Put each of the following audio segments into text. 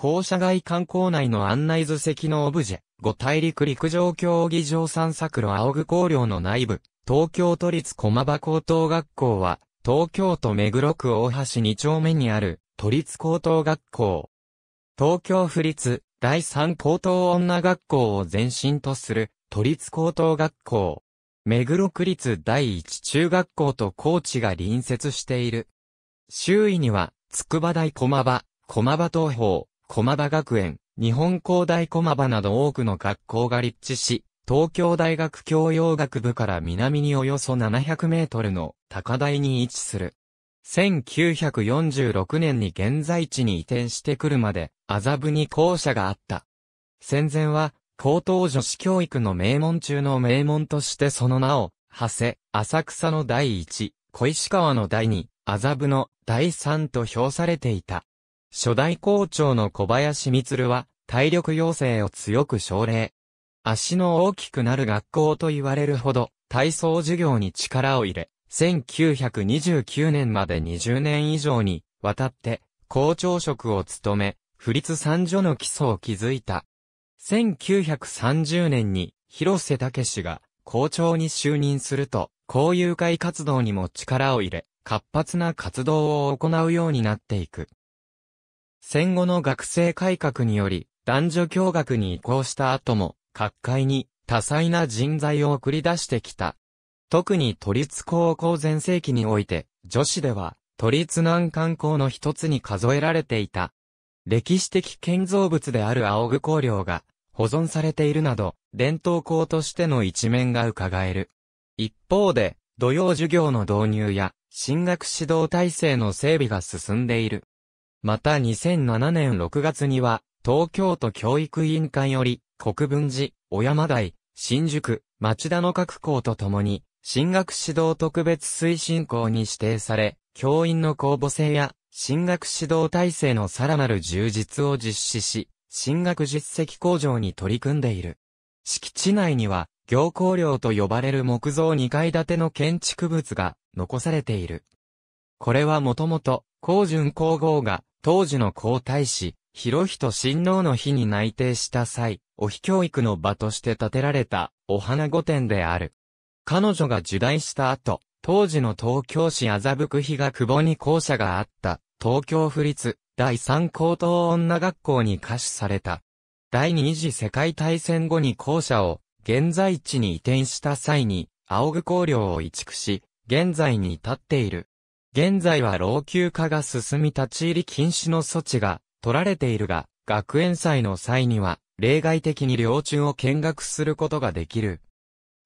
校舎外観光内の案内図席のオブジェ、五大陸陸上競技場散策路青具工寮の内部、東京都立駒場高等学校は、東京都目黒区大橋2丁目にある、都立高等学校。東京府立第三高等女学校を前身とする、都立高等学校。目黒区立第一中学校と高知が隣接している。周囲には、筑波大駒場、駒場東方、駒場学園、日本工大駒場など多くの学校が立地し、東京大学教養学部から南におよそ700メートルの高台に位置する。1946年に現在地に移転してくるまで、麻布に校舎があった。戦前は、高等女子教育の名門中の名門としてその名を、長谷、浅草の第一、小石川の第二、麻布の第三と評されていた。初代校長の小林光は、体力要請を強く奨励。足の大きくなる学校と言われるほど、体操授業に力を入れ、1929年まで20年以上にわたって校長職を務め、不立三女の基礎を築いた。1930年に広瀬武氏が校長に就任すると、交友会活動にも力を入れ、活発な活動を行うようになっていく。戦後の学生改革により、男女共学に移行した後も、各界に多彩な人材を送り出してきた。特に都立高校全盛期において、女子では、都立難関校の一つに数えられていた。歴史的建造物である青具工寮が保存されているなど、伝統校としての一面が伺える。一方で、土曜授業の導入や、進学指導体制の整備が進んでいる。また2007年6月には、東京都教育委員会より、国分寺、小山台、新宿、町田の各校とともに、進学指導特別推進校に指定され、教員の公募制や、進学指導体制のさらなる充実を実施し、進学実績向上に取り組んでいる。敷地内には、行行寮と呼ばれる木造2階建ての建築物が残されている。これはもともと、高順皇后が当時の皇太子、広人親王の日に内定した際、お非教育の場として建てられた、お花御殿である。彼女が受題した後、当時の東京市麻布区比嘉久保に校舎があった、東京府立第三高等女学校に歌手された。第二次世界大戦後に校舎を現在地に移転した際に、青具工領を移築し、現在に至っている。現在は老朽化が進み立ち入り禁止の措置が取られているが、学園祭の際には、例外的に寮中を見学することができる。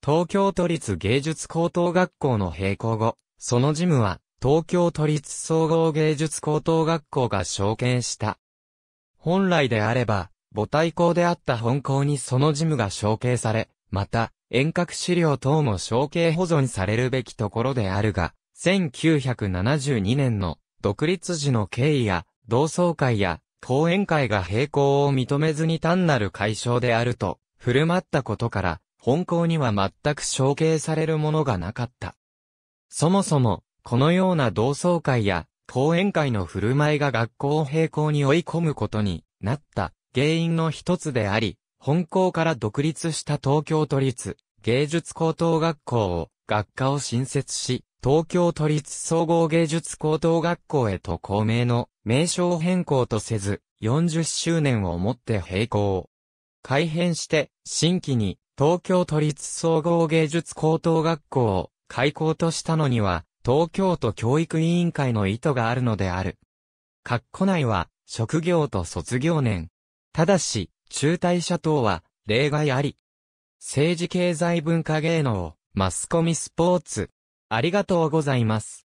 東京都立芸術高等学校の閉校後、その事務は、東京都立総合芸術高等学校が承継した。本来であれば、母体校であった本校にその事務が承継され、また、遠隔資料等も承継保存されるべきところであるが、1972年の独立時の経緯や、同窓会や、講演会が並行を認めずに単なる解消であると、振る舞ったことから、本校には全く承継されるものがなかった。そもそも、このような同窓会や、講演会の振る舞いが学校を並行に追い込むことになった原因の一つであり、本校から独立した東京都立芸術高等学校を学科を新設し、東京都立総合芸術高等学校へと校名の名称変更とせず、40周年をもって閉校。改編して、新規に東京都立総合芸術高等学校を開校としたのには、東京都教育委員会の意図があるのである。括弧内は、職業と卒業年。ただし、中退者等は、例外あり。政治経済文化芸能、マスコミスポーツ、ありがとうございます。